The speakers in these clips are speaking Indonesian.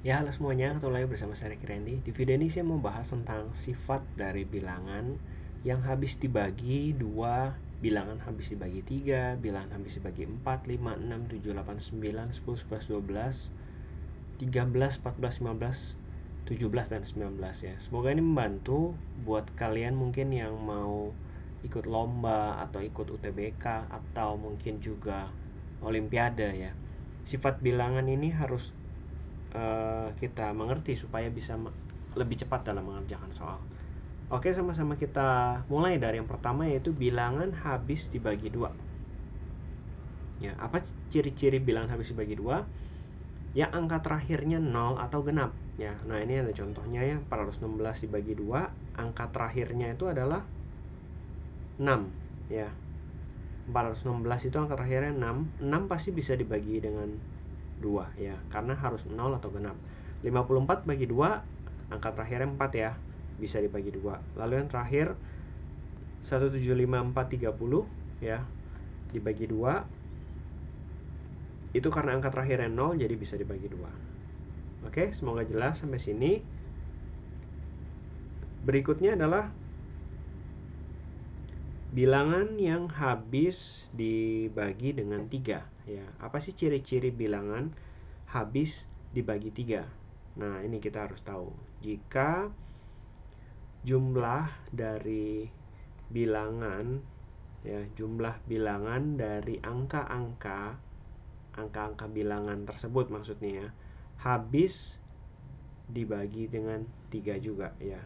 Ya halo semuanya, ketemu lagi bersama saya Ricky Randy Di video ini saya mau bahas tentang sifat dari bilangan Yang habis dibagi 2, bilangan habis dibagi 3, bilangan habis dibagi 4, 5, 6, 7, 8, 9, 10, 11, 12 13, 14, 15, 17, dan 19 ya Semoga ini membantu buat kalian mungkin yang mau ikut lomba atau ikut UTBK atau mungkin juga olimpiade ya sifat bilangan ini harus uh, kita mengerti supaya bisa lebih cepat dalam mengerjakan soal. Oke, sama-sama kita mulai dari yang pertama yaitu bilangan habis dibagi dua. Ya, apa ciri-ciri bilangan habis dibagi dua? Ya, angka terakhirnya 0 atau genap. Ya, nah ini ada contohnya ya, 416 dibagi dua, angka terakhirnya itu adalah 6, ya. 416 itu angka terakhirnya 6. 6 pasti bisa dibagi dengan 2 ya karena harus 0 atau genap 54 bagi 2 angka terakhirnya 4 ya bisa dibagi 2 lalu yang terakhir 175 430 ya dibagi 2 itu karena angka terakhirnya 0 jadi bisa dibagi 2 oke semoga jelas sampai sini berikutnya adalah bilangan yang habis dibagi dengan 3 ya apa sih ciri-ciri bilangan habis dibagi tiga nah ini kita harus tahu jika jumlah dari bilangan ya jumlah bilangan dari angka-angka angka-angka bilangan tersebut maksudnya ya habis dibagi dengan tiga juga ya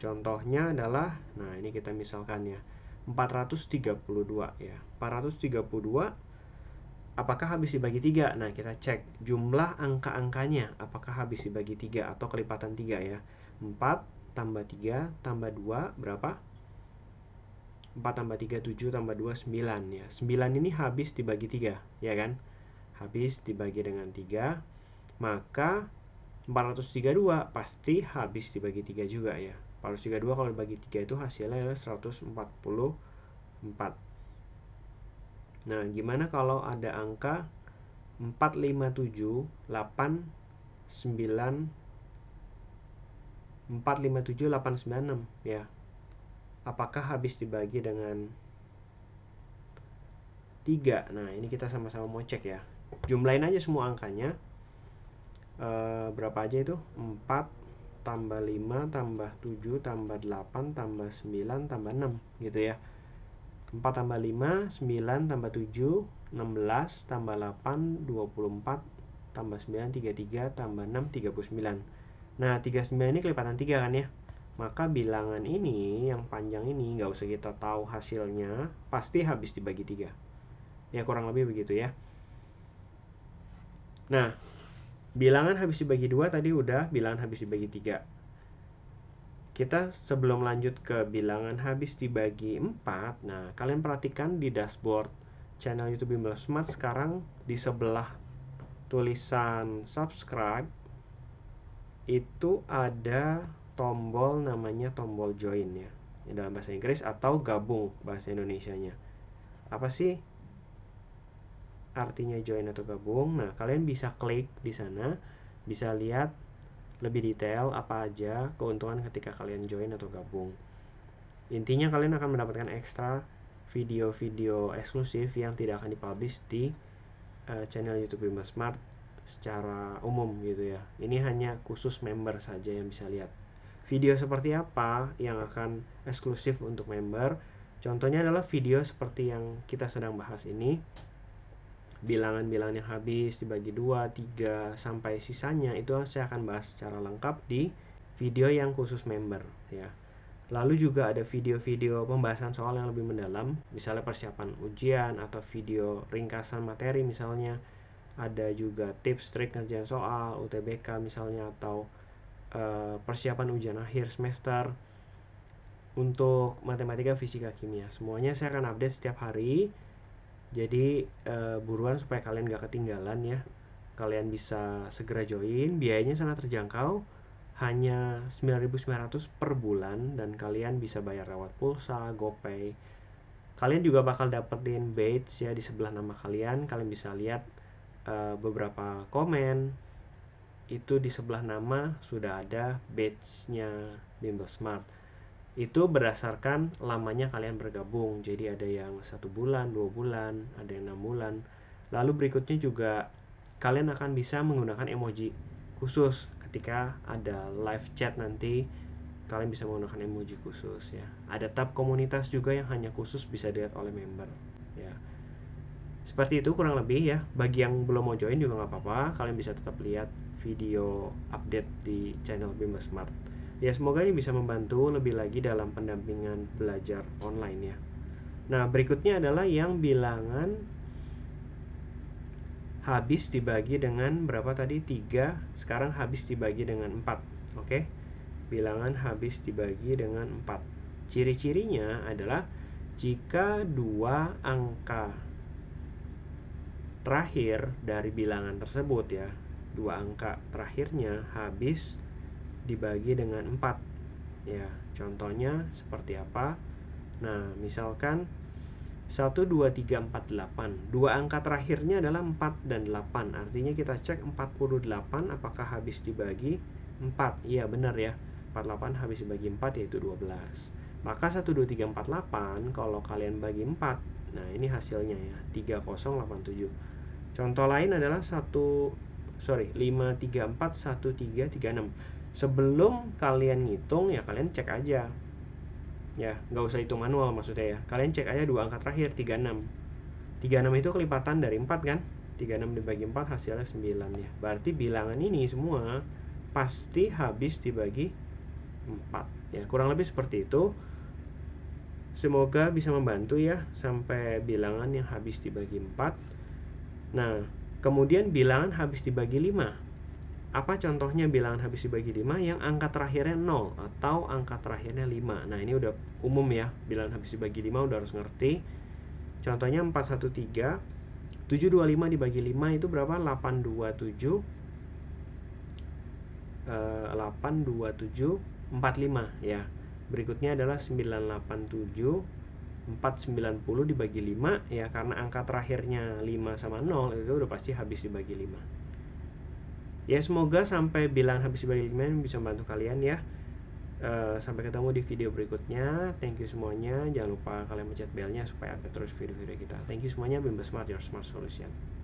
contohnya adalah nah ini kita misalkan ya 432 ya 432 apakah habis dibagi tiga? Nah, kita cek jumlah angka-angkanya, apakah habis dibagi tiga atau kelipatan tiga ya. 4 tambah 3 tambah 2 berapa? 4 tambah 3, 7 tambah 2, 9 ya. 9 ini habis dibagi 3, ya kan? Habis dibagi dengan 3, maka 432 pasti habis dibagi 3 juga ya. 432 kalau dibagi 3 itu hasilnya adalah 144. Nah, gimana kalau ada angka 4, 5, 7, 8, 9, 4, 5, 7, 8, 9, 6 ya. Apakah habis dibagi dengan 3? Nah, ini kita sama-sama mau cek ya. Jumlahin aja semua angkanya. E, berapa aja itu? 4 tambah 5 tambah 7 tambah 8 tambah 9 tambah 6 gitu ya. 4 tambah 5, 9 tambah 7, 16 tambah 8, 24 tambah 9, 33 tambah 6, 39. Nah, 39 ini kelipatan 3 kan ya? Maka bilangan ini yang panjang ini nggak usah kita tahu hasilnya, pasti habis dibagi 3. Ya kurang lebih begitu ya. Nah, bilangan habis dibagi 2 tadi udah, bilangan habis dibagi 3 kita sebelum lanjut ke bilangan habis dibagi 4 nah kalian perhatikan di dashboard channel YouTube Bimbel Smart sekarang di sebelah tulisan subscribe itu ada tombol namanya tombol join ya dalam bahasa Inggris atau gabung bahasa Indonesianya apa sih artinya join atau gabung nah kalian bisa klik di sana bisa lihat lebih detail apa aja keuntungan ketika kalian join atau gabung. Intinya kalian akan mendapatkan ekstra video-video eksklusif yang tidak akan dipublish di uh, channel YouTube Bima Smart secara umum gitu ya. Ini hanya khusus member saja yang bisa lihat. Video seperti apa yang akan eksklusif untuk member? Contohnya adalah video seperti yang kita sedang bahas ini bilangan-bilangan yang habis dibagi dua, tiga sampai sisanya itu saya akan bahas secara lengkap di video yang khusus member ya. Lalu juga ada video-video pembahasan soal yang lebih mendalam, misalnya persiapan ujian atau video ringkasan materi misalnya. Ada juga tips trik kerjaan soal, UTBK misalnya atau uh, persiapan ujian akhir semester. Untuk matematika, fisika, kimia, semuanya saya akan update setiap hari jadi uh, buruan supaya kalian gak ketinggalan ya. Kalian bisa segera join, biayanya sangat terjangkau, hanya 9.900 per bulan dan kalian bisa bayar lewat pulsa, GoPay. Kalian juga bakal dapetin badge ya di sebelah nama kalian. Kalian bisa lihat uh, beberapa komen itu di sebelah nama sudah ada badge-nya Bimbel Smart itu berdasarkan lamanya kalian bergabung jadi ada yang satu bulan dua bulan ada yang enam bulan lalu berikutnya juga kalian akan bisa menggunakan emoji khusus ketika ada live chat nanti kalian bisa menggunakan emoji khusus ya ada tab komunitas juga yang hanya khusus bisa dilihat oleh member ya seperti itu kurang lebih ya bagi yang belum mau join juga nggak apa-apa kalian bisa tetap lihat video update di channel Bima Smart Ya semoga ini bisa membantu lebih lagi dalam pendampingan belajar online ya. Nah berikutnya adalah yang bilangan habis dibagi dengan berapa tadi? 3 sekarang habis dibagi dengan 4 oke bilangan habis dibagi dengan 4 ciri-cirinya adalah jika dua angka terakhir dari bilangan tersebut ya dua angka terakhirnya habis dibagi dengan 4 ya contohnya seperti apa nah misalkan 1, 2, 3, 4, 8 dua angka terakhirnya adalah 4 dan 8 artinya kita cek 48 apakah habis dibagi 4 iya benar ya 48 habis dibagi 4 yaitu 12 maka 1, 2, 3, 4, 8 kalau kalian bagi 4 nah ini hasilnya ya 3087 contoh lain adalah 1 sorry 5 3 3 4 1 3 6 sebelum kalian ngitung ya kalian cek aja ya nggak usah hitung manual maksudnya ya kalian cek aja dua angka terakhir 36 36 itu kelipatan dari 4 kan 36 dibagi 4 hasilnya 9 ya berarti bilangan ini semua pasti habis dibagi 4 ya kurang lebih seperti itu semoga bisa membantu ya sampai bilangan yang habis dibagi 4 nah kemudian bilangan habis dibagi 5 apa contohnya bilangan habis dibagi 5 yang angka terakhirnya 0 atau angka terakhirnya 5 nah ini udah umum ya bilangan habis dibagi 5 udah harus ngerti contohnya 413 725 dibagi 5 itu berapa 827 827 45 ya berikutnya adalah 987 490 dibagi 5 ya karena angka terakhirnya 5 sama 0 itu udah pasti habis dibagi 5 ya semoga sampai bilang habis balikin bisa membantu kalian ya Uh, sampai ketemu di video berikutnya. Thank you semuanya. Jangan lupa kalian pencet belnya supaya update terus video-video kita. Thank you semuanya. Bimbel Smart Your Smart Solution.